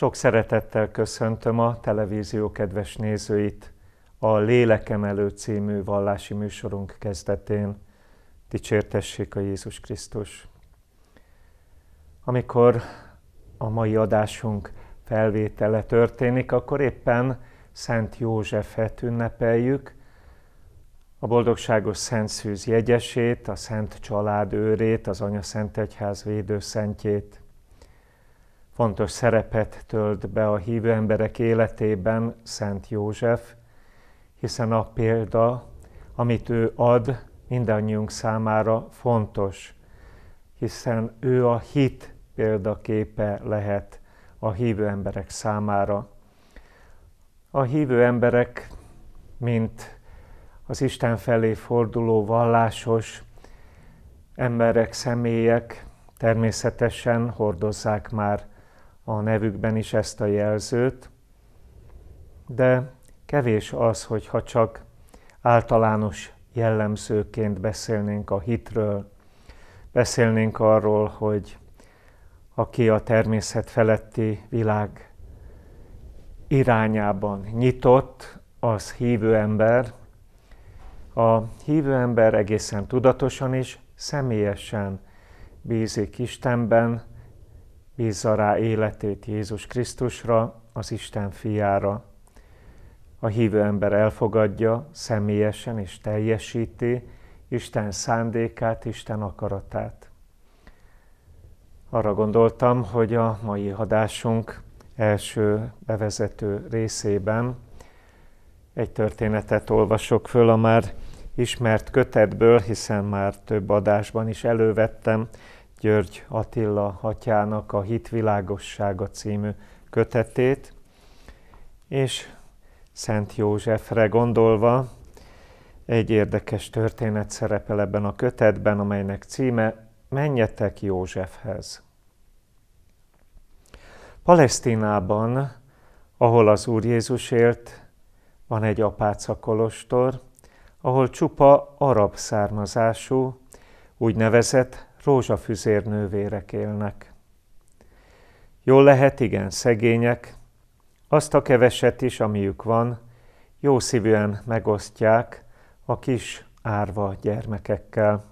Sok szeretettel köszöntöm a televízió kedves nézőit a lélekemelő című vallási műsorunk kezdetén. Dicsértessék a Jézus Krisztus! Amikor a mai adásunk felvétele történik, akkor éppen Szent Józsefet ünnepeljük, a boldogságos Szent Szűz jegyesét, a Szent Család őrét, az Anya Szent Egyház védőszentjét. Fontos szerepet tölt be a hívő emberek életében Szent József, hiszen a példa, amit ő ad, mindannyiunk számára fontos, hiszen ő a hit példaképe lehet a hívő emberek számára. A hívő emberek, mint az Isten felé forduló vallásos emberek, személyek természetesen hordozzák már a nevükben is ezt a jelzőt, de kevés az, hogyha csak általános jellemzőként beszélnénk a hitről, beszélnénk arról, hogy aki a természet feletti világ irányában nyitott, az hívő ember. A hívő ember egészen tudatosan is személyesen bízik Istenben, bízza rá életét Jézus Krisztusra, az Isten fiára. A hívő ember elfogadja személyesen és teljesíti Isten szándékát, Isten akaratát. Arra gondoltam, hogy a mai hadásunk első bevezető részében egy történetet olvasok föl a már ismert kötetből, hiszen már több adásban is elővettem György Attila atyának a Hitvilágossága című kötetét, és Szent Józsefre gondolva egy érdekes történet szerepel ebben a kötetben, amelynek címe Menjetek Józsefhez. Palesztinában, ahol az Úr Jézus élt, van egy apáca kolostor, ahol csupa arab származású, úgynevezett rózsafűzér nővérek élnek. Jól lehet, igen, szegények, azt a keveset is, amiük van, jó szívűen megosztják a kis árva gyermekekkel.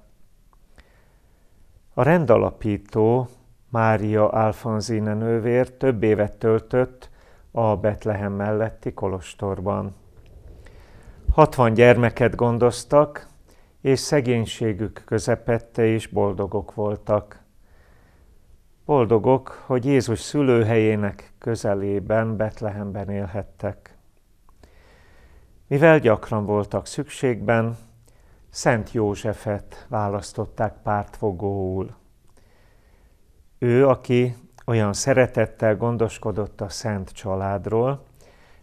A rendalapító Mária Alfonzine nővér több évet töltött a Betlehem melletti kolostorban. 60 gyermeket gondoztak, és szegénységük közepette is boldogok voltak. Boldogok, hogy Jézus szülőhelyének közelében, Betlehemben élhettek. Mivel gyakran voltak szükségben, Szent Józsefet választották pártfogóul. Ő, aki olyan szeretettel gondoskodott a szent családról,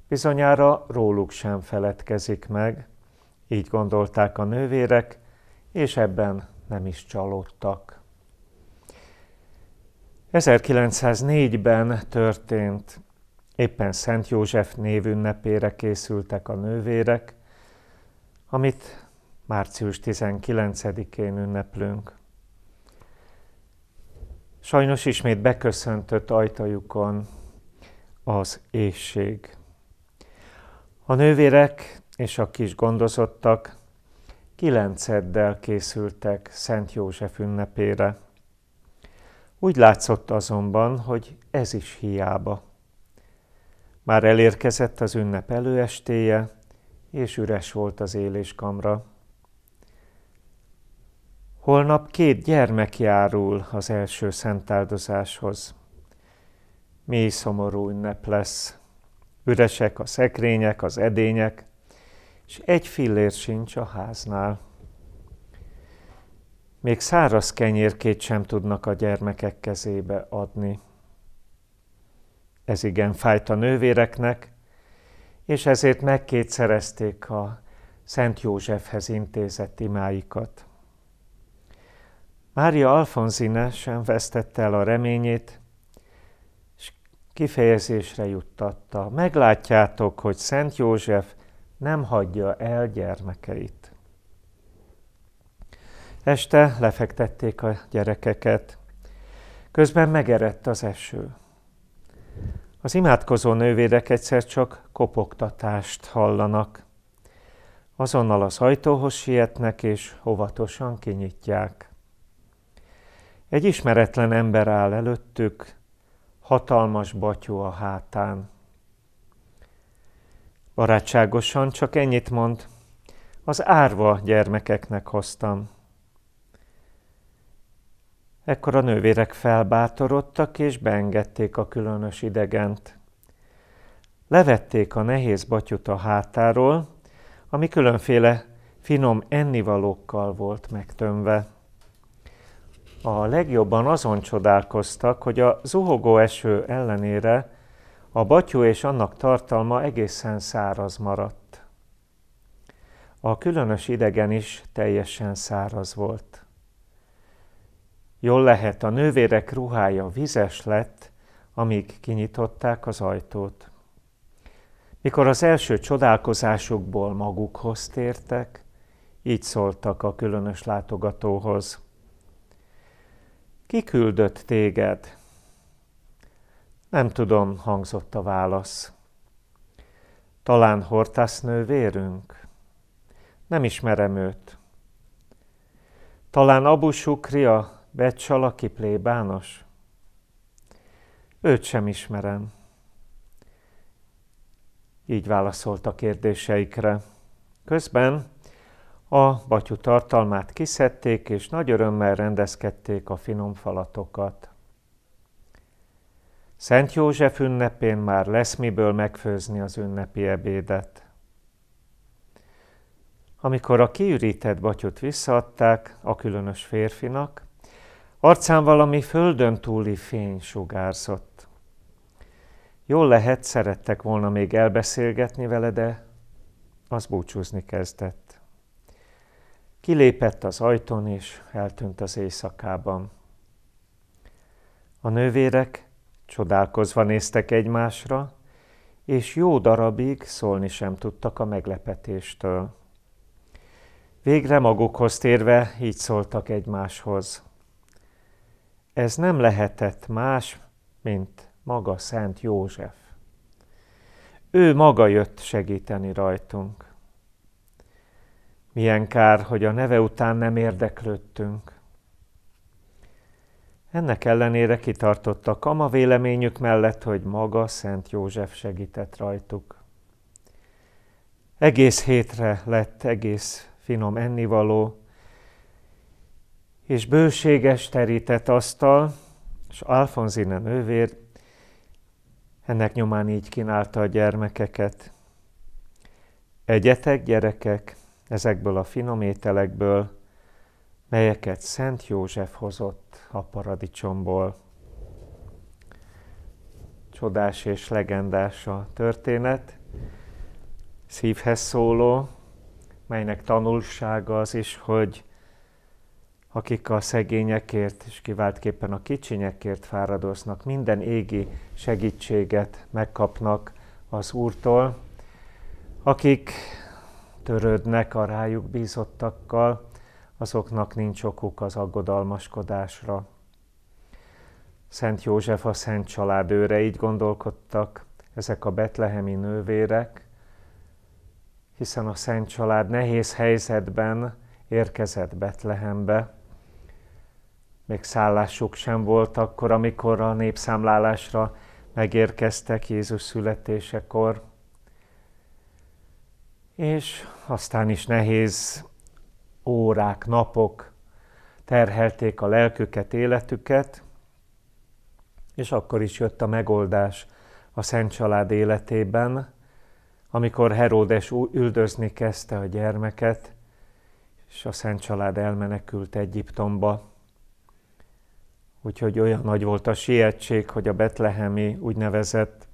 bizonyára róluk sem feledkezik meg, így gondolták a nővérek, és ebben nem is csalódtak. 1904-ben történt, éppen Szent József névünnepére készültek a nővérek, amit március 19-én ünneplünk. Sajnos ismét beköszöntött ajtajukon az éjség. A nővérek és a kis gondozottak kilenceddel készültek Szent József ünnepére. Úgy látszott azonban, hogy ez is hiába. Már elérkezett az ünnep előestéje, és üres volt az éléskamra. Holnap két gyermek járul az első szentáldozáshoz. Mély szomorú ünnep lesz. Üresek a szekrények, az edények, és egy fillér sincs a háznál. Még száraz kenyérkét sem tudnak a gyermekek kezébe adni. Ez igen fájt a nővéreknek, és ezért megkétszerezték a Szent Józsefhez intézett imáikat. Mária Alfonzine sem vesztette el a reményét, és kifejezésre juttatta. Meglátjátok, hogy Szent József nem hagyja el gyermekeit. Este lefektették a gyerekeket. Közben megerett az eső. Az imádkozó nővérek egyszer csak kopogtatást hallanak. Azonnal az ajtóhoz sietnek és óvatosan kinyitják. Egy ismeretlen ember áll előttük, hatalmas batyó a hátán. Barátságosan csak ennyit mond, az árva gyermekeknek hoztam. Ekkor a nővérek felbátorodtak, és beengedték a különös idegent. Levették a nehéz batyut a hátáról, ami különféle finom ennivalókkal volt megtömve. A legjobban azon csodálkoztak, hogy a zuhogó eső ellenére a batyó és annak tartalma egészen száraz maradt. A különös idegen is teljesen száraz volt. Jól lehet, a nővérek ruhája vizes lett, amíg kinyitották az ajtót. Mikor az első csodálkozásukból magukhoz tértek, így szóltak a különös látogatóhoz. Kiküldött téged, nem tudom, hangzott a válasz. Talán hortásznő vérünk? Nem ismerem őt. Talán Abu Sukria, Becsalaki plébános? Őt sem ismerem. Így válaszolt a kérdéseikre. Közben a batyú tartalmát kiszedték, és nagy örömmel rendezkedték a finom falatokat. Szent József ünnepén már lesz miből megfőzni az ünnepi ebédet. Amikor a kiürített batyut visszaadták a különös férfinak, arcán valami földön túli fény sugárzott. Jól lehet, szerettek volna még elbeszélgetni vele, de az búcsúzni kezdett. Kilépett az ajtón, és eltűnt az éjszakában. A nővérek Csodálkozva néztek egymásra, és jó darabig szólni sem tudtak a meglepetéstől. Végre magukhoz térve így szóltak egymáshoz. Ez nem lehetett más, mint maga Szent József. Ő maga jött segíteni rajtunk. Milyen kár, hogy a neve után nem érdeklődtünk. Ennek ellenére kitartottak ama véleményük mellett, hogy maga Szent József segített rajtuk. Egész hétre lett egész finom ennivaló, és bőséges terített asztal, és Alfonzine nővér ennek nyomán így kínálta a gyermekeket. Egyetek, gyerekek, ezekből a finom ételekből, melyeket Szent József hozott a paradicsomból. Csodás és legendás a történet, szívhez szóló, melynek tanulsága az is, hogy akik a szegényekért és kiváltképpen a kicsinyekért fáradoznak, minden égi segítséget megkapnak az Úrtól, akik törődnek a rájuk bízottakkal, azoknak nincs okuk az aggodalmaskodásra. Szent József a Szent Család őre így gondolkodtak ezek a betlehemi nővérek, hiszen a Szent Család nehéz helyzetben érkezett Betlehembe. Még szállásuk sem volt akkor, amikor a népszámlálásra megérkeztek Jézus születésekor. És aztán is nehéz órák, napok terhelték a lelküket, életüket, és akkor is jött a megoldás a Szent Család életében, amikor Heródes üldözni kezdte a gyermeket, és a Szent Család elmenekült Egyiptomba. Úgyhogy olyan nagy volt a sietség, hogy a betlehemi úgynevezett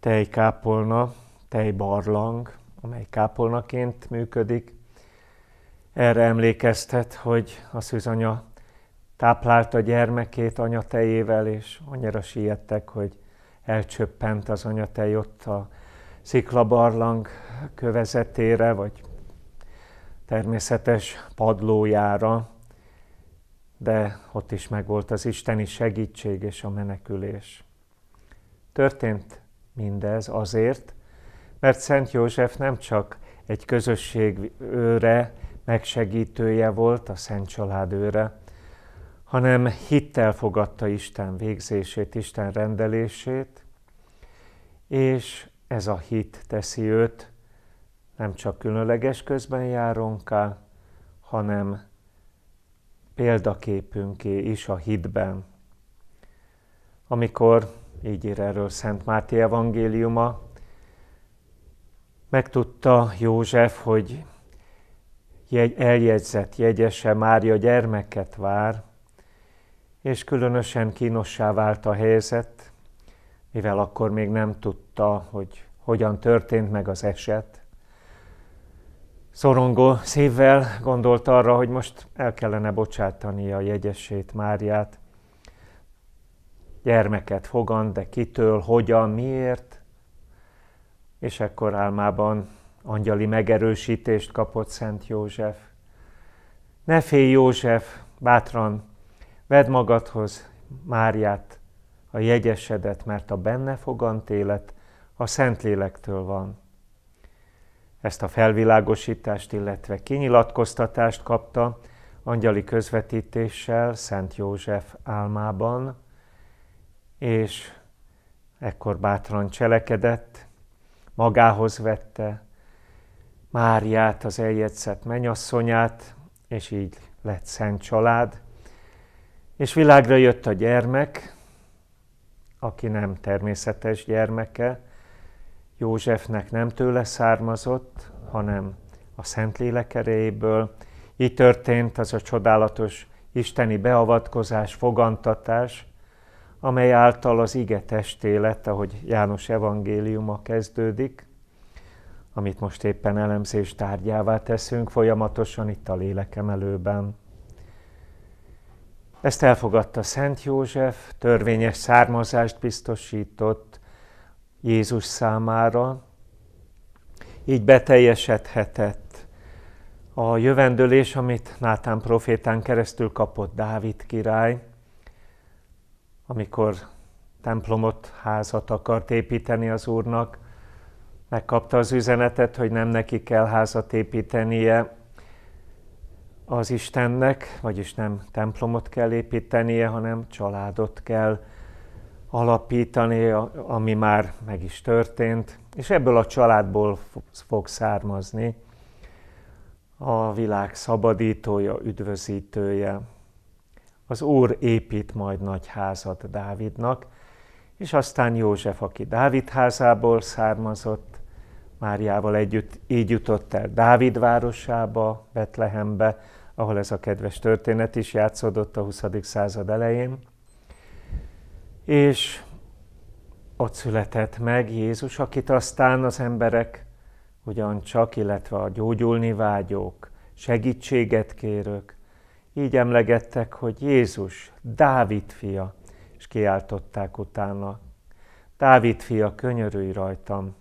tejkápolna, tejbarlang, amely kápolnaként működik, erre emlékeztet, hogy a szűzanya táplálta gyermekét anyatejével, és annyira siettek, hogy elcsöppent az anyatej ott a sziklabarlang kövezetére, vagy természetes padlójára, de ott is megvolt az isteni segítség és a menekülés. Történt mindez azért, mert Szent József nem csak egy közösség őre, megsegítője volt a Szent Család őre, hanem hittel fogadta Isten végzését, Isten rendelését, és ez a hit teszi őt nem csak különleges közben járónká, hanem példaképünké is a hitben. Amikor, így ír erről Szent Máté evangéliuma, megtudta József, hogy jegy, eljegyzett jegyese Mária gyermeket vár, és különösen kínossá vált a helyzet, mivel akkor még nem tudta, hogy hogyan történt meg az eset. Szorongó szívvel gondolt arra, hogy most el kellene bocsátani a jegyesét, Máriát. Gyermeket fogan, de kitől, hogyan, miért? És ekkor álmában angyali megerősítést kapott Szent József. Ne félj, József, bátran, vedd magadhoz Máriát, a jegyesedet, mert a benne fogant élet a Szentlélektől van. Ezt a felvilágosítást, illetve kinyilatkoztatást kapta angyali közvetítéssel Szent József álmában, és ekkor bátran cselekedett, magához vette, Máriát, az eljegyzett menyasszonyát, és így lett szent család. És világra jött a gyermek, aki nem természetes gyermeke, Józsefnek nem tőle származott, hanem a Szentlélek erejéből. Így történt az a csodálatos isteni beavatkozás, fogantatás, amely által az ige testé lett, ahogy János evangéliuma kezdődik, amit most éppen elemzés tárgyává teszünk folyamatosan itt a lélekemelőben. Ezt elfogadta Szent József, törvényes származást biztosított Jézus számára, így beteljesedhetett a jövendőlés, amit Nátán profétán keresztül kapott Dávid király, amikor templomot, házat akart építeni az Úrnak, megkapta az üzenetet, hogy nem neki kell házat építenie az Istennek, vagyis nem templomot kell építenie, hanem családot kell alapítani, ami már meg is történt, és ebből a családból fog származni a világ szabadítója, üdvözítője. Az Úr épít majd nagy házat Dávidnak, és aztán József, aki Dávid házából származott, Máriával együtt így jutott el Dávid városába, Betlehembe, ahol ez a kedves történet is játszódott a 20. század elején. És ott született meg Jézus, akit aztán az emberek ugyancsak, illetve a gyógyulni vágyók, segítséget kérők, így emlegettek, hogy Jézus, Dávid fia, és kiáltották utána, Dávid fia, könyörülj rajtam,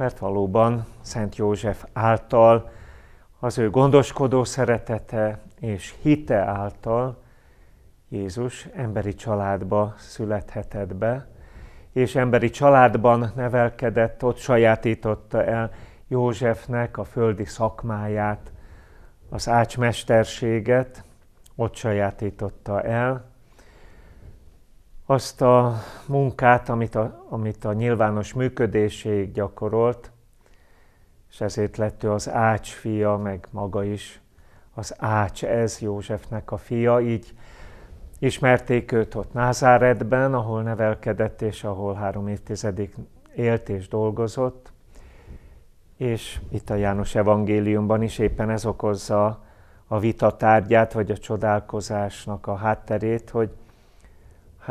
mert valóban Szent József által, az ő gondoskodó szeretete és hite által Jézus emberi családba születhetett be, és emberi családban nevelkedett, ott sajátította el Józsefnek a földi szakmáját, az ácsmesterséget, ott sajátította el, azt a munkát, amit a, amit a nyilvános működéséig gyakorolt, és ezért lett ő az Ács fia, meg maga is az Ács, ez Józsefnek a fia, így ismerték őt ott Názáretben, ahol nevelkedett és ahol három évtizedig élt és dolgozott, és itt a János evangéliumban is éppen ez okozza a vita tárgyát, vagy a csodálkozásnak a hátterét, hogy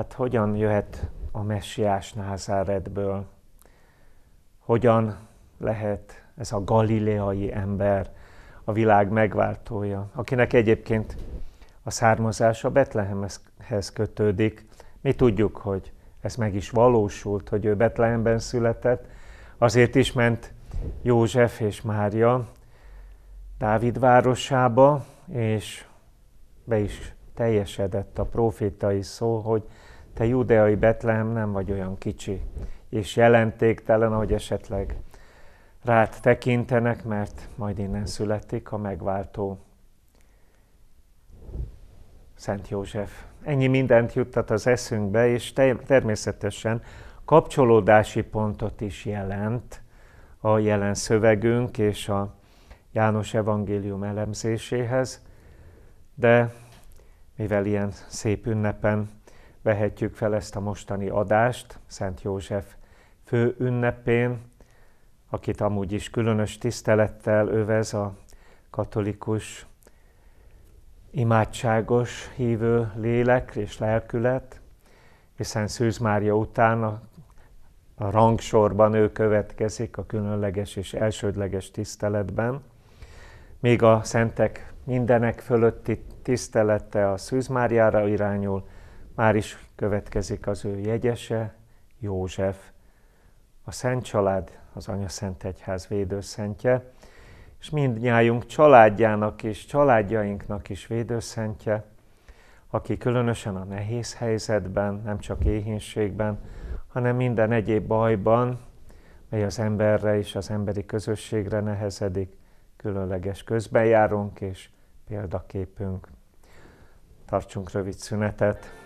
hát hogyan jöhet a messiás Názáretből? Hogyan lehet ez a galileai ember a világ megváltója, akinek egyébként a származása Betlehemhez kötődik. Mi tudjuk, hogy ez meg is valósult, hogy ő Betlehemben született, azért is ment József és Mária Dávid városába, és be is teljesedett a profétai szó, hogy te judeai Betlehem nem vagy olyan kicsi, és jelentéktelen, ahogy esetleg rád tekintenek, mert majd innen születik a megváltó. Szent József. Ennyi mindent juttat az eszünkbe, és te- természetesen kapcsolódási pontot is jelent a jelen szövegünk és a János evangélium elemzéséhez, de mivel ilyen szép ünnepen vehetjük fel ezt a mostani adást Szent József fő ünnepén, akit amúgy is különös tisztelettel övez a katolikus imádságos hívő lélek és lelkület, hiszen Szűz Mária után a, a rangsorban ő következik a különleges és elsődleges tiszteletben, még a szentek mindenek fölötti tisztelete a Szűz Máriára irányul, már is következik az ő jegyese, József, a Szent Család, az Anya Szent Egyház védőszentje, és mindnyájunk családjának és családjainknak is védőszentje, aki különösen a nehéz helyzetben, nem csak éhénységben, hanem minden egyéb bajban, mely az emberre és az emberi közösségre nehezedik, különleges közbenjárunk és példaképünk. Tartsunk rövid szünetet!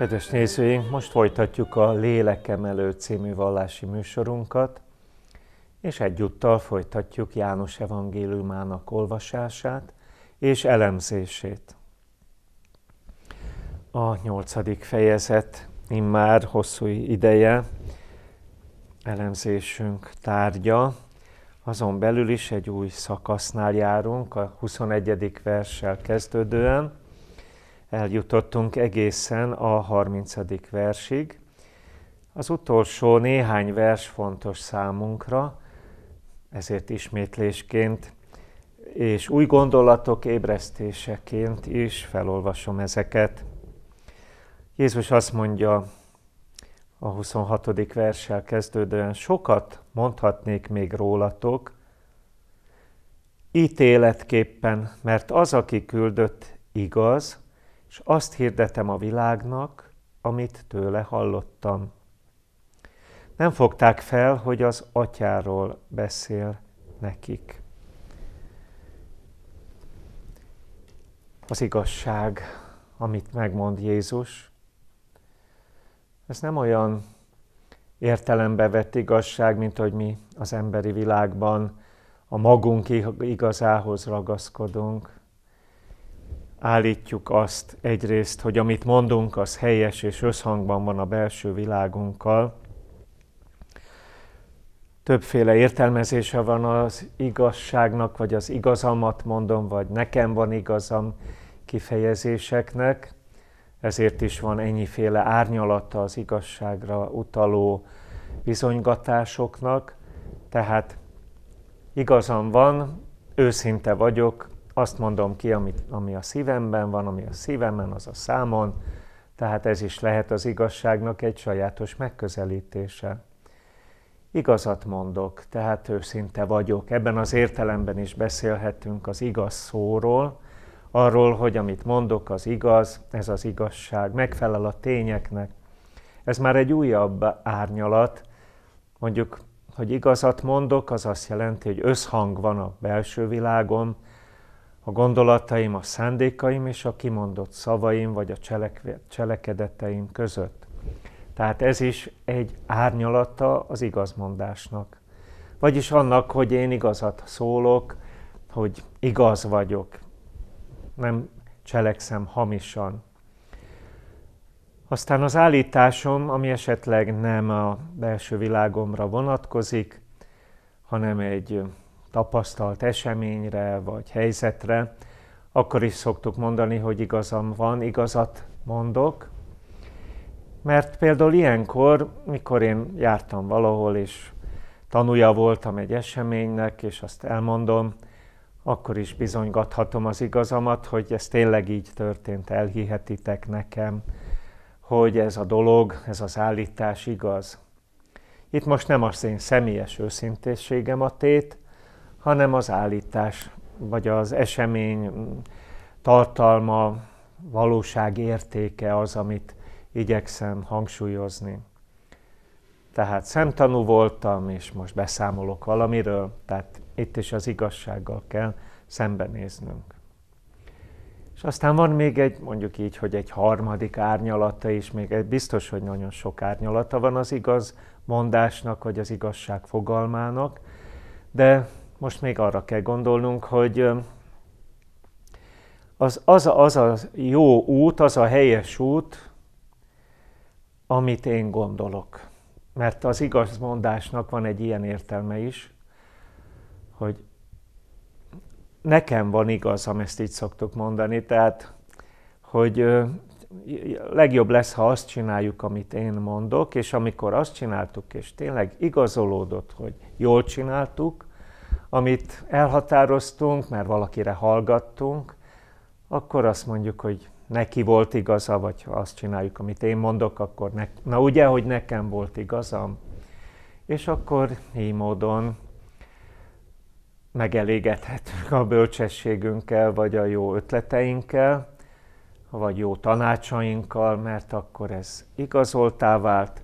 Kedves nézőink, most folytatjuk a Lélekemelő című vallási műsorunkat, és egyúttal folytatjuk János evangéliumának olvasását és elemzését. A nyolcadik fejezet immár hosszú ideje elemzésünk tárgya, azon belül is egy új szakasznál járunk, a 21. verssel kezdődően, eljutottunk egészen a 30. versig. Az utolsó néhány vers fontos számunkra, ezért ismétlésként és új gondolatok ébresztéseként is felolvasom ezeket. Jézus azt mondja a 26. verssel kezdődően, sokat mondhatnék még rólatok, ítéletképpen, mert az, aki küldött, igaz, és azt hirdetem a világnak, amit tőle hallottam. Nem fogták fel, hogy az atyáról beszél nekik. Az igazság, amit megmond Jézus, ez nem olyan értelembe vett igazság, mint hogy mi az emberi világban a magunk igazához ragaszkodunk, állítjuk azt egyrészt, hogy amit mondunk, az helyes és összhangban van a belső világunkkal. Többféle értelmezése van az igazságnak, vagy az igazamat mondom, vagy nekem van igazam kifejezéseknek. Ezért is van ennyiféle árnyalata az igazságra utaló bizonygatásoknak. Tehát igazam van, őszinte vagyok, azt mondom ki, ami, ami a szívemben van, ami a szívemben, az a számon, tehát ez is lehet az igazságnak egy sajátos megközelítése. Igazat mondok, tehát őszinte vagyok. Ebben az értelemben is beszélhetünk az igaz szóról, arról, hogy amit mondok, az igaz, ez az igazság, megfelel a tényeknek. Ez már egy újabb árnyalat. Mondjuk, hogy igazat mondok, az azt jelenti, hogy összhang van a belső világon a gondolataim, a szándékaim és a kimondott szavaim vagy a cselekedeteim között. Tehát ez is egy árnyalata az igazmondásnak. Vagyis annak, hogy én igazat szólok, hogy igaz vagyok, nem cselekszem hamisan. Aztán az állításom, ami esetleg nem a belső világomra vonatkozik, hanem egy tapasztalt eseményre vagy helyzetre, akkor is szoktuk mondani, hogy igazam van, igazat mondok. Mert például ilyenkor, mikor én jártam valahol, és tanúja voltam egy eseménynek, és azt elmondom, akkor is bizonygathatom az igazamat, hogy ez tényleg így történt, elhihetitek nekem, hogy ez a dolog, ez az állítás igaz. Itt most nem az én személyes őszintességem a tét, hanem az állítás, vagy az esemény tartalma, valóság értéke az, amit igyekszem hangsúlyozni. Tehát szemtanú voltam, és most beszámolok valamiről, tehát itt is az igazsággal kell szembenéznünk. És aztán van még egy, mondjuk így, hogy egy harmadik árnyalata is, még egy, biztos, hogy nagyon sok árnyalata van az igaz mondásnak, vagy az igazság fogalmának, de most még arra kell gondolnunk, hogy az, az, a, az a jó út, az a helyes út, amit én gondolok. Mert az igaz mondásnak van egy ilyen értelme is, hogy nekem van igaz, ezt így szoktuk mondani, tehát, hogy legjobb lesz, ha azt csináljuk, amit én mondok, és amikor azt csináltuk, és tényleg igazolódott, hogy jól csináltuk, amit elhatároztunk, mert valakire hallgattunk, akkor azt mondjuk, hogy neki volt igaza, vagy ha azt csináljuk, amit én mondok, akkor ne, na ugye, hogy nekem volt igazam. És akkor így módon megelégedhetünk a bölcsességünkkel, vagy a jó ötleteinkkel, vagy jó tanácsainkkal, mert akkor ez igazoltá vált,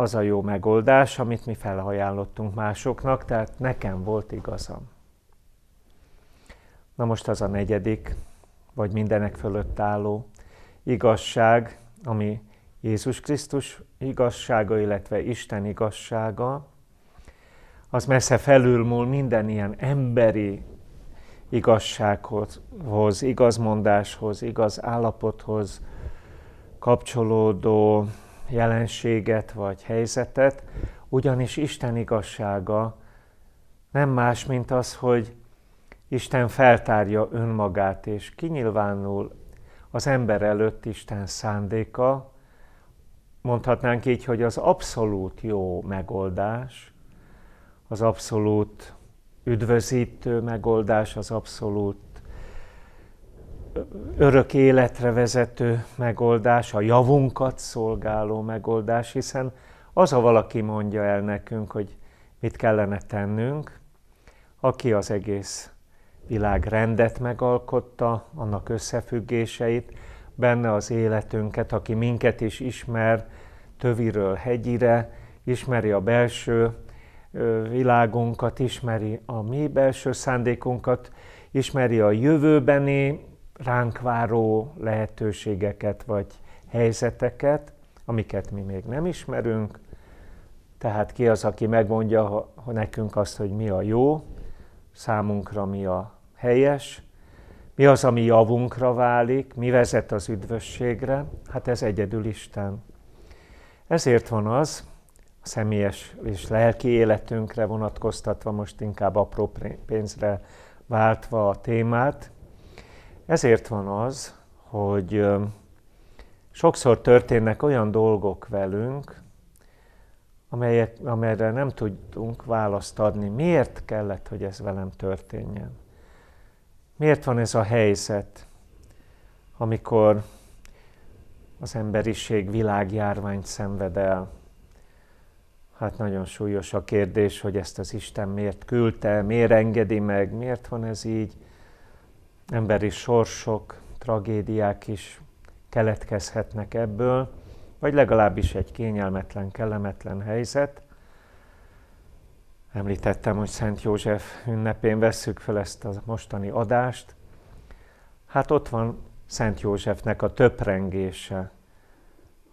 az a jó megoldás, amit mi felajánlottunk másoknak, tehát nekem volt igazam. Na most az a negyedik, vagy mindenek fölött álló igazság, ami Jézus Krisztus igazsága, illetve Isten igazsága, az messze felülmúl minden ilyen emberi igazsághoz, igazmondáshoz, igaz állapothoz kapcsolódó jelenséget vagy helyzetet, ugyanis Isten igazsága nem más, mint az, hogy Isten feltárja önmagát, és kinyilvánul az ember előtt Isten szándéka, mondhatnánk így, hogy az abszolút jó megoldás, az abszolút üdvözítő megoldás, az abszolút örök életre vezető megoldás, a javunkat szolgáló megoldás, hiszen az, a valaki mondja el nekünk, hogy mit kellene tennünk, aki az egész világ rendet megalkotta, annak összefüggéseit, benne az életünket, aki minket is ismer, töviről hegyire, ismeri a belső világunkat, ismeri a mi belső szándékunkat, ismeri a jövőbeni ránk váró lehetőségeket vagy helyzeteket, amiket mi még nem ismerünk. Tehát ki az, aki megmondja ha nekünk azt, hogy mi a jó, számunkra mi a helyes, mi az, ami javunkra válik, mi vezet az üdvösségre, hát ez egyedül Isten. Ezért van az, a személyes és lelki életünkre vonatkoztatva, most inkább apró pénzre váltva a témát, ezért van az, hogy sokszor történnek olyan dolgok velünk, amelyek, amelyre nem tudunk választ adni. Miért kellett, hogy ez velem történjen? Miért van ez a helyzet, amikor az emberiség világjárványt szenved el? Hát nagyon súlyos a kérdés, hogy ezt az Isten miért küldte, miért engedi meg, miért van ez így emberi sorsok, tragédiák is keletkezhetnek ebből, vagy legalábbis egy kényelmetlen, kellemetlen helyzet. Említettem, hogy Szent József ünnepén vesszük fel ezt a mostani adást. Hát ott van Szent Józsefnek a töprengése,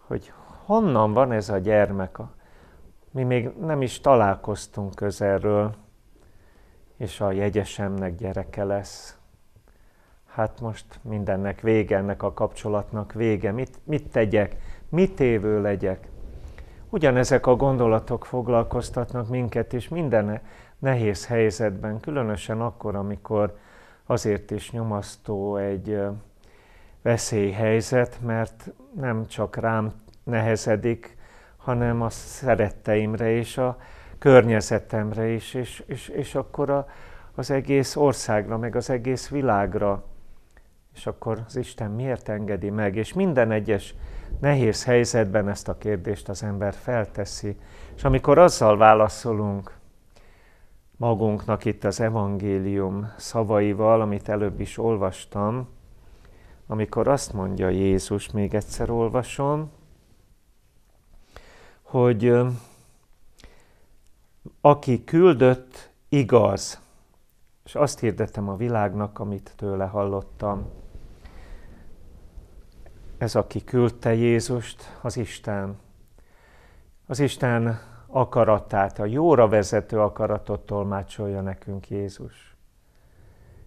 hogy honnan van ez a gyermek, mi még nem is találkoztunk közelről, és a jegyesemnek gyereke lesz hát most mindennek vége, ennek a kapcsolatnak vége, mit, mit tegyek, mit évő legyek. Ugyanezek a gondolatok foglalkoztatnak minket is minden nehéz helyzetben, különösen akkor, amikor azért is nyomasztó egy veszélyhelyzet, mert nem csak rám nehezedik, hanem a szeretteimre és a környezetemre is, és, és, és akkor a, az egész országra, meg az egész világra és akkor az Isten miért engedi meg? És minden egyes nehéz helyzetben ezt a kérdést az ember felteszi. És amikor azzal válaszolunk magunknak itt az evangélium szavaival, amit előbb is olvastam, amikor azt mondja Jézus, még egyszer olvasom, hogy aki küldött, igaz. És azt hirdetem a világnak, amit tőle hallottam. Ez, aki küldte Jézust, az Isten. Az Isten akaratát, a jóra vezető akaratot tolmácsolja nekünk Jézus.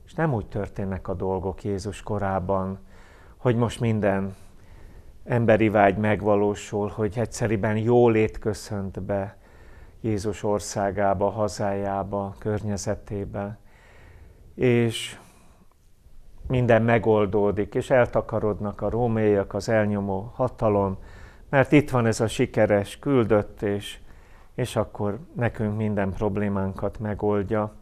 És nem úgy történnek a dolgok Jézus korában, hogy most minden emberi vágy megvalósul, hogy egyszeriben jólét köszönt be Jézus országába, hazájába, környezetébe. És minden megoldódik, és eltakarodnak a rómaiak az elnyomó hatalom, mert itt van ez a sikeres küldött, és, és akkor nekünk minden problémánkat megoldja.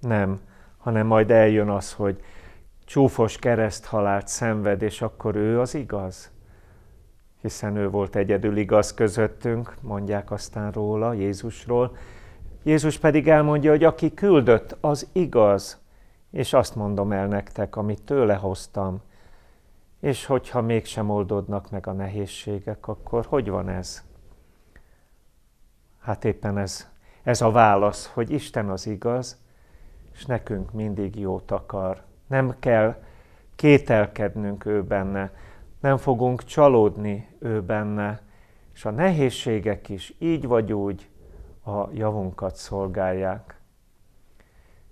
Nem, hanem majd eljön az, hogy csúfos kereszthalált szenved, és akkor ő az igaz. Hiszen ő volt egyedül igaz közöttünk, mondják aztán róla, Jézusról. Jézus pedig elmondja, hogy aki küldött, az igaz és azt mondom el nektek, amit tőle hoztam, és hogyha mégsem oldódnak meg a nehézségek, akkor hogy van ez? Hát éppen ez, ez a válasz, hogy Isten az igaz, és nekünk mindig jót akar. Nem kell kételkednünk ő benne, nem fogunk csalódni ő benne, és a nehézségek is így vagy úgy a javunkat szolgálják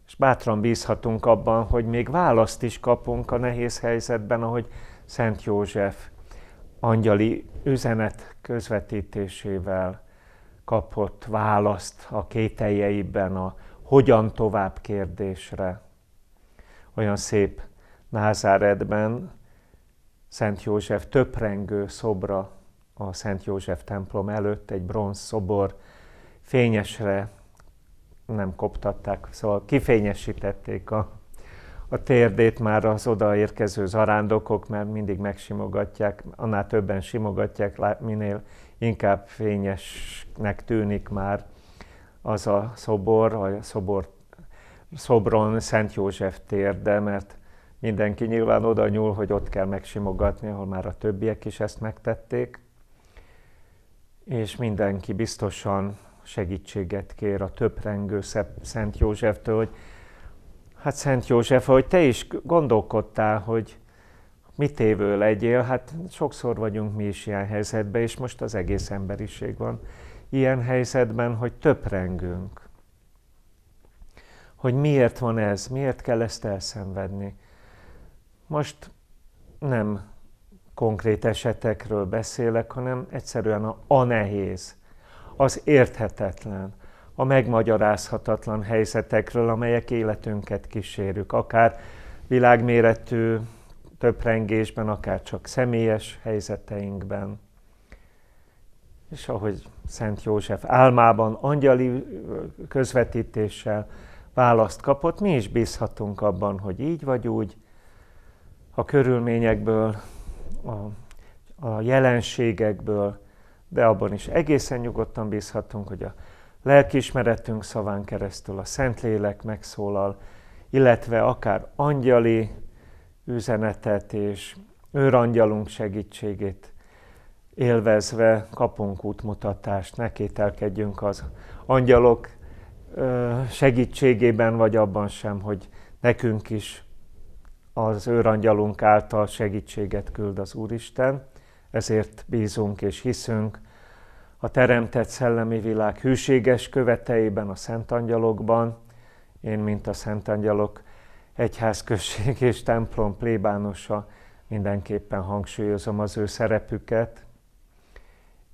és bátran bízhatunk abban, hogy még választ is kapunk a nehéz helyzetben, ahogy Szent József angyali üzenet közvetítésével kapott választ a kételjeiben a hogyan tovább kérdésre. Olyan szép Názáredben Szent József töprengő szobra a Szent József templom előtt, egy bronz szobor, fényesre nem koptatták, szóval kifényesítették a, a térdét már az odaérkező zarándokok, mert mindig megsimogatják, annál többen simogatják, minél inkább fényesnek tűnik már az a szobor, a szobor, szobron Szent József térde, mert mindenki nyilván oda nyúl, hogy ott kell megsimogatni, ahol már a többiek is ezt megtették, és mindenki biztosan segítséget kér a töprengő Szent Józseftől, hogy hát Szent József, hogy te is gondolkodtál, hogy mit évő legyél, hát sokszor vagyunk mi is ilyen helyzetben, és most az egész emberiség van ilyen helyzetben, hogy töprengünk. Hogy miért van ez, miért kell ezt elszenvedni. Most nem konkrét esetekről beszélek, hanem egyszerűen a, a nehéz az érthetetlen, a megmagyarázhatatlan helyzetekről, amelyek életünket kísérjük, akár világméretű töprengésben, akár csak személyes helyzeteinkben. És ahogy Szent József álmában, angyali közvetítéssel választ kapott, mi is bízhatunk abban, hogy így vagy úgy, a körülményekből, a, a jelenségekből de abban is egészen nyugodtan bízhatunk, hogy a lelkiismeretünk szaván keresztül a Szentlélek megszólal, illetve akár angyali üzenetet és őrangyalunk segítségét élvezve kapunk útmutatást, ne kételkedjünk az angyalok segítségében, vagy abban sem, hogy nekünk is az őrangyalunk által segítséget küld az Úristen, ezért bízunk és hiszünk, a teremtett szellemi világ hűséges követeiben, a szent angyalokban, én, mint a szent angyalok egyházközség és templom plébánosa, mindenképpen hangsúlyozom az ő szerepüket,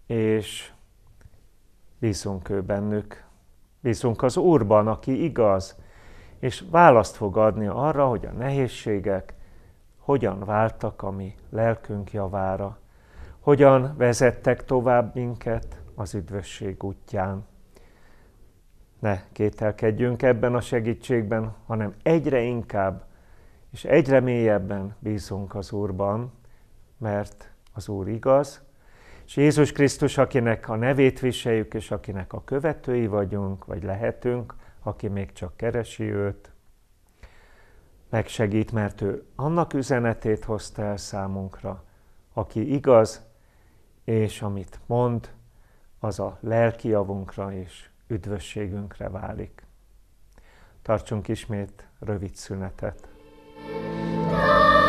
és bízunk ő bennük, bízunk az Úrban, aki igaz, és választ fog adni arra, hogy a nehézségek hogyan váltak a mi lelkünk javára, hogyan vezettek tovább minket, az üdvösség útján. Ne kételkedjünk ebben a segítségben, hanem egyre inkább és egyre mélyebben bízunk az Úrban, mert az Úr igaz, és Jézus Krisztus, akinek a nevét viseljük, és akinek a követői vagyunk, vagy lehetünk, aki még csak keresi őt, megsegít, mert ő annak üzenetét hozta el számunkra, aki igaz, és amit mond, az a lelki javunkra és üdvösségünkre válik. Tartsunk ismét rövid szünetet. Tár!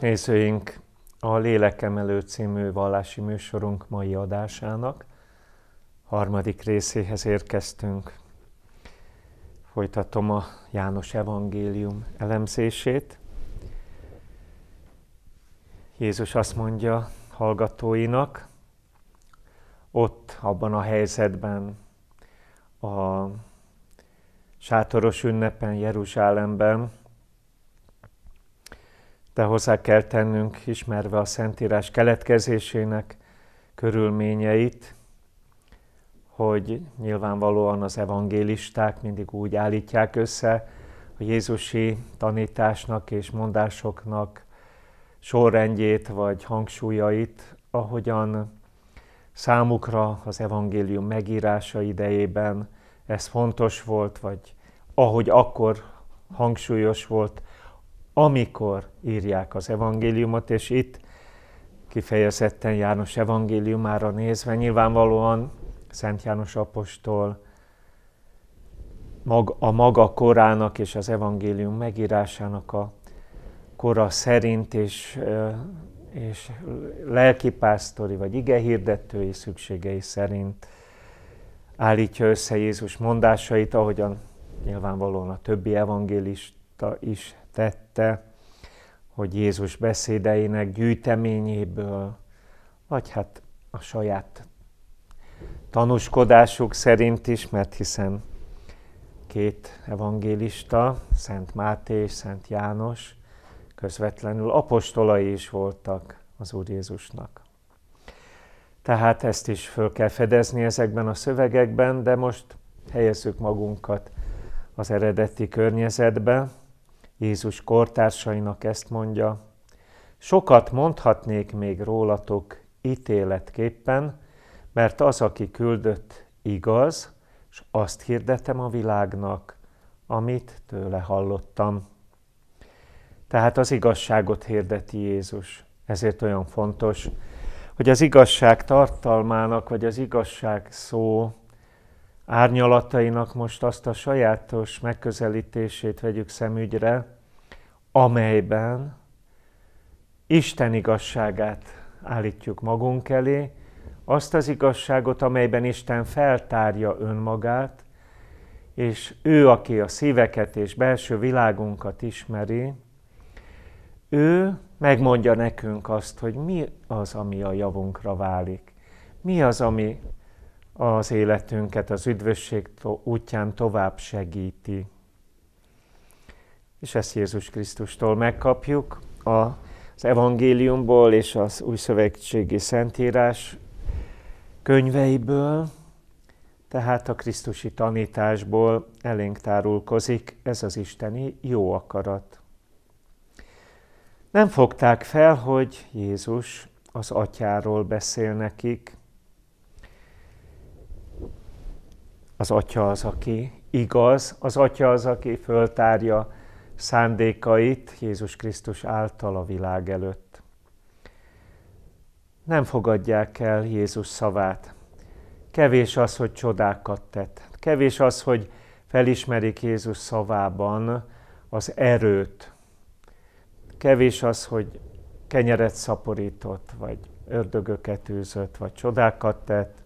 nézőink, a Lélekemelő című vallási műsorunk mai adásának harmadik részéhez érkeztünk. Folytatom a János Evangélium elemzését. Jézus azt mondja hallgatóinak, ott, abban a helyzetben, a sátoros ünnepen Jeruzsálemben, de hozzá kell tennünk, ismerve a Szentírás keletkezésének körülményeit, hogy nyilvánvalóan az evangélisták mindig úgy állítják össze a Jézusi tanításnak és mondásoknak sorrendjét vagy hangsúlyait, ahogyan számukra az evangélium megírása idejében ez fontos volt, vagy ahogy akkor hangsúlyos volt amikor írják az evangéliumot, és itt kifejezetten János evangéliumára nézve, nyilvánvalóan Szent János apostol mag, a maga korának és az evangélium megírásának a kora szerint és, és lelkipásztori vagy igehirdetői szükségei szerint állítja össze Jézus mondásait, ahogyan nyilvánvalóan a többi evangélista is tette, hogy Jézus beszédeinek gyűjteményéből, vagy hát a saját tanúskodásuk szerint is, mert hiszen két evangélista, Szent Máté és Szent János, közvetlenül apostolai is voltak az Úr Jézusnak. Tehát ezt is föl kell fedezni ezekben a szövegekben, de most helyezzük magunkat az eredeti környezetbe, Jézus kortársainak ezt mondja, sokat mondhatnék még rólatok ítéletképpen, mert az, aki küldött, igaz, és azt hirdetem a világnak, amit tőle hallottam. Tehát az igazságot hirdeti Jézus. Ezért olyan fontos, hogy az igazság tartalmának, vagy az igazság szó árnyalatainak most azt a sajátos megközelítését vegyük szemügyre, amelyben Isten igazságát állítjuk magunk elé, azt az igazságot, amelyben Isten feltárja önmagát, és ő, aki a szíveket és belső világunkat ismeri, ő megmondja nekünk azt, hogy mi az, ami a javunkra válik, mi az, ami az életünket az üdvösség útján tovább segíti. És ezt Jézus Krisztustól megkapjuk az evangéliumból és az új szövetségi szentírás könyveiből, tehát a Krisztusi tanításból elénk tárulkozik ez az isteni jó akarat. Nem fogták fel, hogy Jézus az atyáról beszél nekik, Az Atya az, aki igaz, az Atya az, aki föltárja szándékait Jézus Krisztus által a világ előtt. Nem fogadják el Jézus szavát. Kevés az, hogy csodákat tett. Kevés az, hogy felismerik Jézus szavában az erőt. Kevés az, hogy kenyeret szaporított, vagy ördögöket űzött, vagy csodákat tett,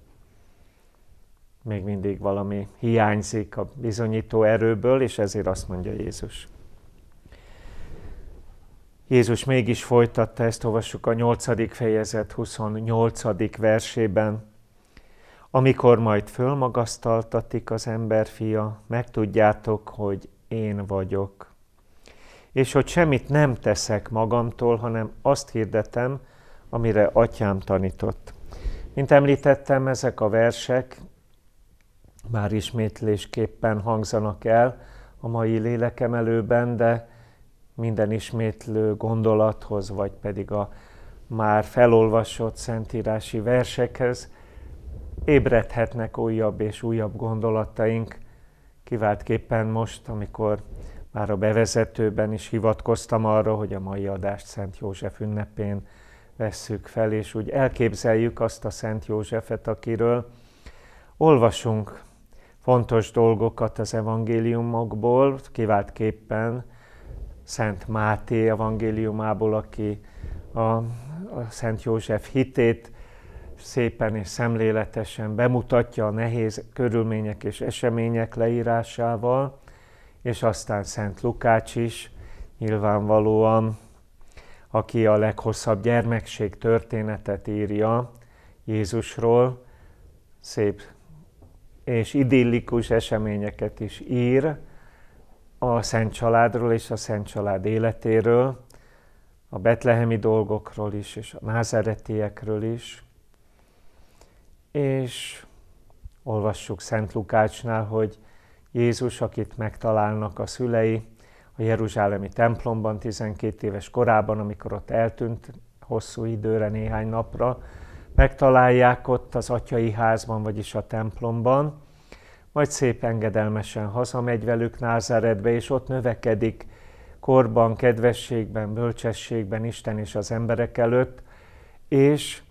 még mindig valami hiányzik a bizonyító erőből, és ezért azt mondja Jézus. Jézus mégis folytatta, ezt olvassuk a 8. fejezet 28. versében. Amikor majd fölmagasztaltatik az emberfia, megtudjátok, hogy én vagyok. És hogy semmit nem teszek magamtól, hanem azt hirdetem, amire atyám tanított. Mint említettem, ezek a versek már ismétlésképpen hangzanak el a mai lélekemelőben, de minden ismétlő gondolathoz, vagy pedig a már felolvasott szentírási versekhez ébredhetnek újabb és újabb gondolataink, kiváltképpen most, amikor már a bevezetőben is hivatkoztam arra, hogy a mai adást Szent József ünnepén vesszük fel, és úgy elképzeljük azt a Szent Józsefet, akiről olvasunk fontos dolgokat az evangéliumokból, kiváltképpen Szent Máté evangéliumából, aki a, a Szent József hitét szépen és szemléletesen bemutatja a nehéz körülmények és események leírásával, és aztán Szent Lukács is nyilvánvalóan, aki a leghosszabb gyermekség történetet írja Jézusról, szép és idillikus eseményeket is ír a Szent Családról és a Szent Család életéről, a betlehemi dolgokról is, és a názeretiekről is. És olvassuk Szent Lukácsnál, hogy Jézus, akit megtalálnak a szülei a Jeruzsálemi templomban 12 éves korában, amikor ott eltűnt hosszú időre, néhány napra, megtalálják ott az atyai házban, vagyis a templomban, majd szép engedelmesen hazamegy velük Názáredbe, és ott növekedik korban, kedvességben, bölcsességben Isten és az emberek előtt, és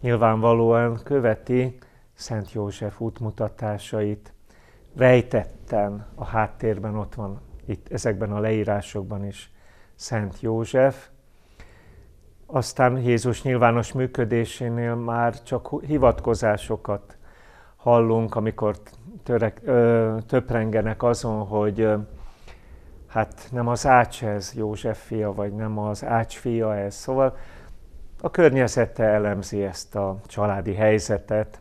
nyilvánvalóan követi Szent József útmutatásait. Rejtetten a háttérben ott van, itt ezekben a leírásokban is Szent József, aztán Jézus nyilvános működésénél már csak hivatkozásokat hallunk, amikor törek, ö, töprengenek azon, hogy ö, hát nem az ács ez József fia, vagy nem az ács fia ez. Szóval a környezete elemzi ezt a családi helyzetet,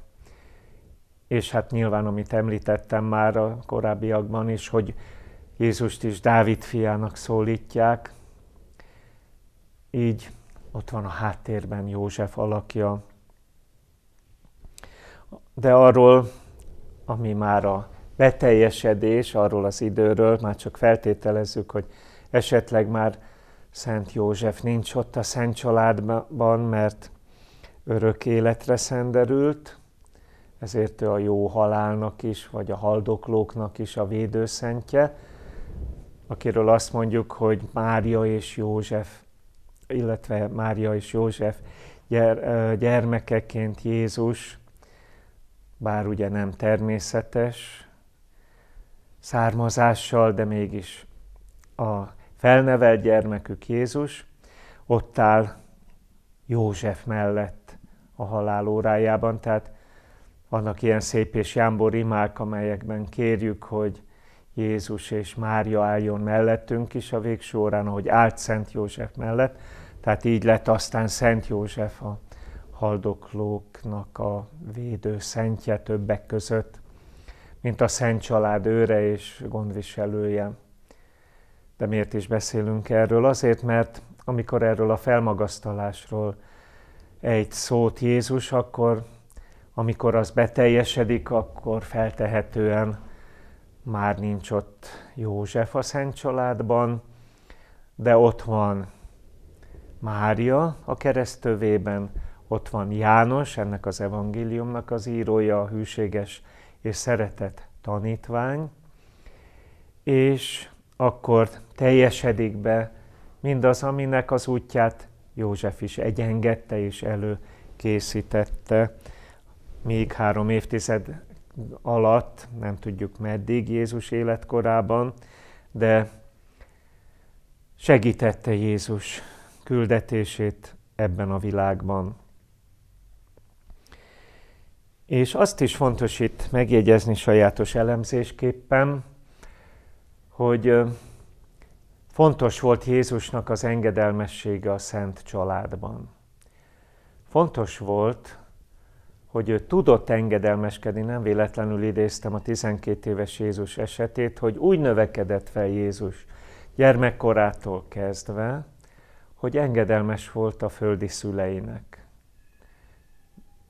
és hát nyilván, amit említettem már a korábbiakban is, hogy Jézust is Dávid fiának szólítják, így ott van a háttérben József alakja, de arról, ami már a beteljesedés, arról az időről, már csak feltételezzük, hogy esetleg már Szent József nincs ott a Szent Családban, mert örök életre szenderült, ezért ő a jó halálnak is, vagy a haldoklóknak is a védőszentje, akiről azt mondjuk, hogy Mária és József illetve Mária és József gyer, gyermekeként Jézus, bár ugye nem természetes származással, de mégis a felnevelt gyermekük Jézus, ott áll József mellett a halál órájában. Tehát vannak ilyen szép és jámbor imák, amelyekben kérjük, hogy Jézus és Mária álljon mellettünk is a végső órán, ahogy állt Szent József mellett. Tehát így lett aztán Szent József a haldoklóknak a védő szentje többek között, mint a Szent Család őre és gondviselője. De miért is beszélünk erről? Azért, mert amikor erről a felmagasztalásról egy szót Jézus, akkor amikor az beteljesedik, akkor feltehetően már nincs ott József a Szent Családban, de ott van Mária a keresztövében, ott van János, ennek az evangéliumnak az írója, a hűséges és szeretett tanítvány, és akkor teljesedik be mindaz, aminek az útját József is egyengedte és előkészítette még három évtized alatt, nem tudjuk meddig Jézus életkorában, de segítette Jézus küldetését ebben a világban. És azt is fontos itt megjegyezni sajátos elemzésképpen, hogy fontos volt Jézusnak az engedelmessége a szent családban. Fontos volt, hogy ő tudott engedelmeskedni, nem véletlenül idéztem a 12 éves Jézus esetét, hogy úgy növekedett fel Jézus gyermekkorától kezdve, hogy engedelmes volt a földi szüleinek.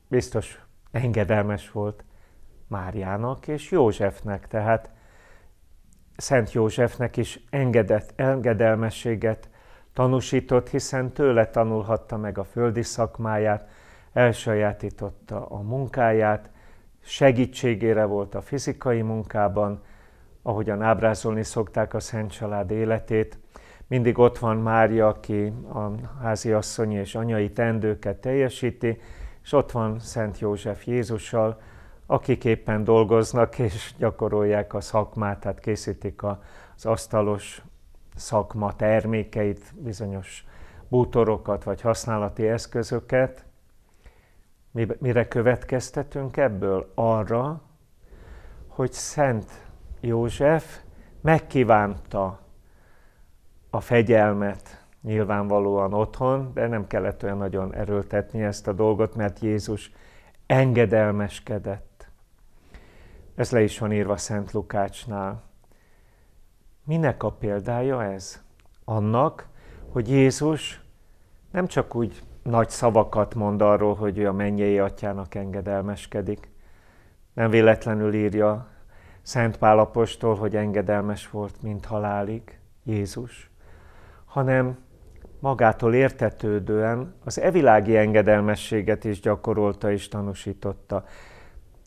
Biztos engedelmes volt Máriának és Józsefnek, tehát Szent Józsefnek is engedett, engedelmességet tanúsított, hiszen tőle tanulhatta meg a földi szakmáját, elsajátította a munkáját, segítségére volt a fizikai munkában, ahogyan ábrázolni szokták a Szent Család életét. Mindig ott van Mária, aki a házi asszonyi és anyai tendőket teljesíti, és ott van Szent József Jézussal, akik éppen dolgoznak és gyakorolják a szakmát, tehát készítik az asztalos szakma termékeit, bizonyos bútorokat vagy használati eszközöket, Mire következtetünk ebből? Arra, hogy Szent József megkívánta a fegyelmet nyilvánvalóan otthon, de nem kellett olyan nagyon erőltetni ezt a dolgot, mert Jézus engedelmeskedett. Ez le is van írva Szent Lukácsnál. Minek a példája ez? Annak, hogy Jézus nem csak úgy nagy szavakat mond arról, hogy ő a mennyei atyának engedelmeskedik. Nem véletlenül írja Szent Pálapostól, apostol, hogy engedelmes volt, mint halálig Jézus, hanem magától értetődően az evilági engedelmességet is gyakorolta és tanúsította.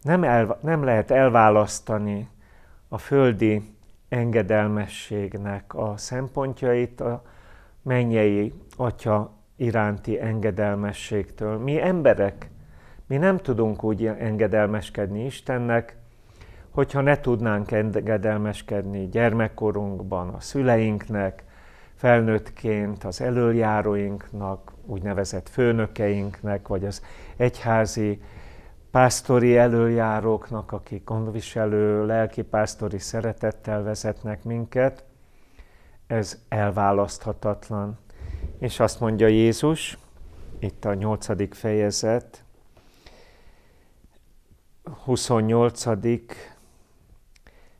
Nem, el, nem lehet elválasztani a földi engedelmességnek a szempontjait a mennyei atya iránti engedelmességtől. Mi emberek, mi nem tudunk úgy engedelmeskedni Istennek, hogyha ne tudnánk engedelmeskedni gyermekkorunkban a szüleinknek, felnőttként az elöljáróinknak, úgynevezett főnökeinknek, vagy az egyházi pásztori elöljáróknak, akik gondviselő, pásztori szeretettel vezetnek minket, ez elválaszthatatlan. És azt mondja Jézus, itt a nyolcadik fejezet, 28.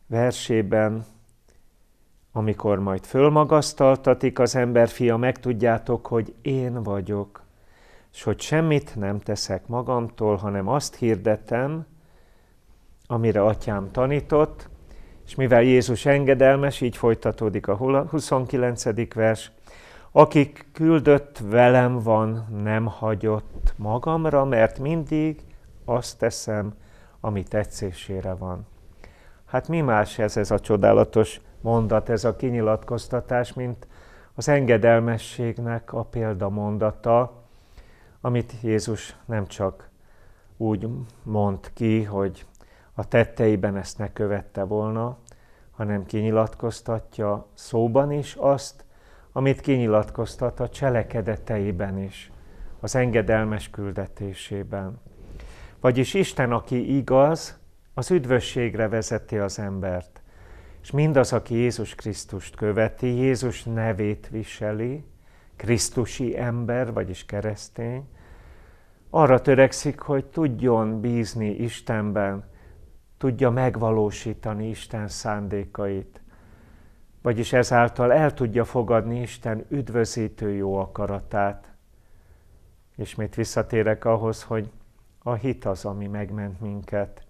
versében, amikor majd fölmagasztaltatik az emberfia, megtudjátok, hogy én vagyok, és hogy semmit nem teszek magamtól, hanem azt hirdetem, amire atyám tanított, és mivel Jézus engedelmes, így folytatódik a 29. vers, aki küldött velem van, nem hagyott magamra, mert mindig azt teszem, ami tetszésére van. Hát mi más ez, ez a csodálatos mondat, ez a kinyilatkoztatás, mint az engedelmességnek a példamondata, amit Jézus nem csak úgy mond ki, hogy a tetteiben ezt ne követte volna, hanem kinyilatkoztatja szóban is azt, amit kinyilatkoztat a cselekedeteiben is, az engedelmes küldetésében. Vagyis Isten, aki igaz, az üdvösségre vezeti az embert. És mindaz, aki Jézus Krisztust követi, Jézus nevét viseli, Krisztusi ember, vagyis keresztény, arra törekszik, hogy tudjon bízni Istenben, tudja megvalósítani Isten szándékait, vagyis ezáltal el tudja fogadni Isten üdvözítő jó akaratát. Ismét visszatérek ahhoz, hogy a hit az, ami megment minket.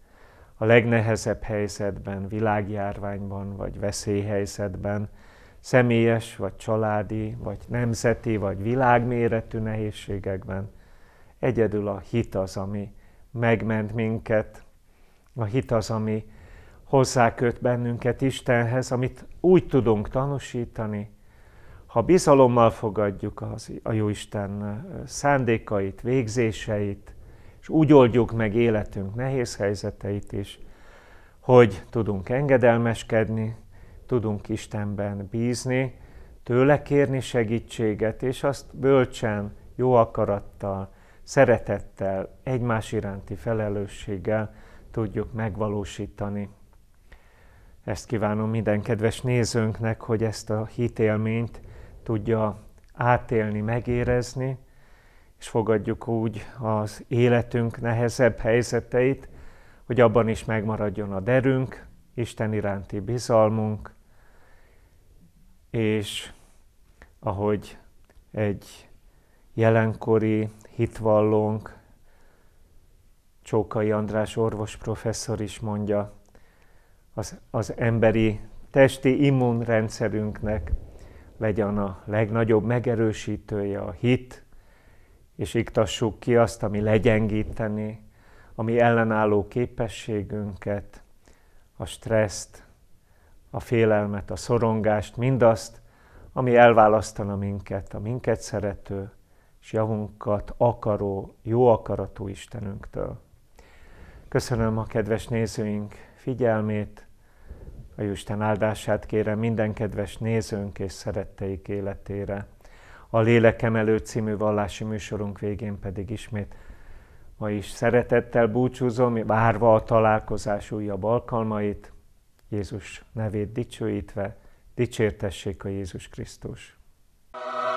A legnehezebb helyzetben, világjárványban vagy veszélyhelyzetben, személyes vagy családi, vagy nemzeti, vagy világméretű nehézségekben. Egyedül a hit az, ami megment minket. A hit az, ami hozzáköt bennünket Istenhez, amit úgy tudunk tanúsítani, ha bizalommal fogadjuk az, a Jóisten szándékait, végzéseit, és úgy oldjuk meg életünk nehéz helyzeteit is, hogy tudunk engedelmeskedni, tudunk Istenben bízni, tőle kérni segítséget, és azt bölcsen, jó akarattal, szeretettel, egymás iránti felelősséggel tudjuk megvalósítani. Ezt kívánom minden kedves nézőnknek, hogy ezt a hitélményt tudja átélni, megérezni, és fogadjuk úgy az életünk nehezebb helyzeteit, hogy abban is megmaradjon a derünk, Isten iránti bizalmunk, és ahogy egy jelenkori hitvallónk, Csókai András orvos professzor is mondja, az, az emberi testi immunrendszerünknek legyen a legnagyobb megerősítője a hit, és iktassuk ki azt, ami legyengíteni, ami ellenálló képességünket, a stresszt, a félelmet, a szorongást, mindazt, ami elválasztana minket, a minket szerető és javunkat akaró, jó akaratú Istenünktől. Köszönöm a kedves nézőink figyelmét, a Jóisten áldását kérem minden kedves nézőnk és szeretteik életére. A Lélekem előtt című vallási műsorunk végén pedig ismét ma is szeretettel búcsúzom, várva a találkozás újabb alkalmait, Jézus nevét dicsőítve, dicsértessék a Jézus Krisztus. thank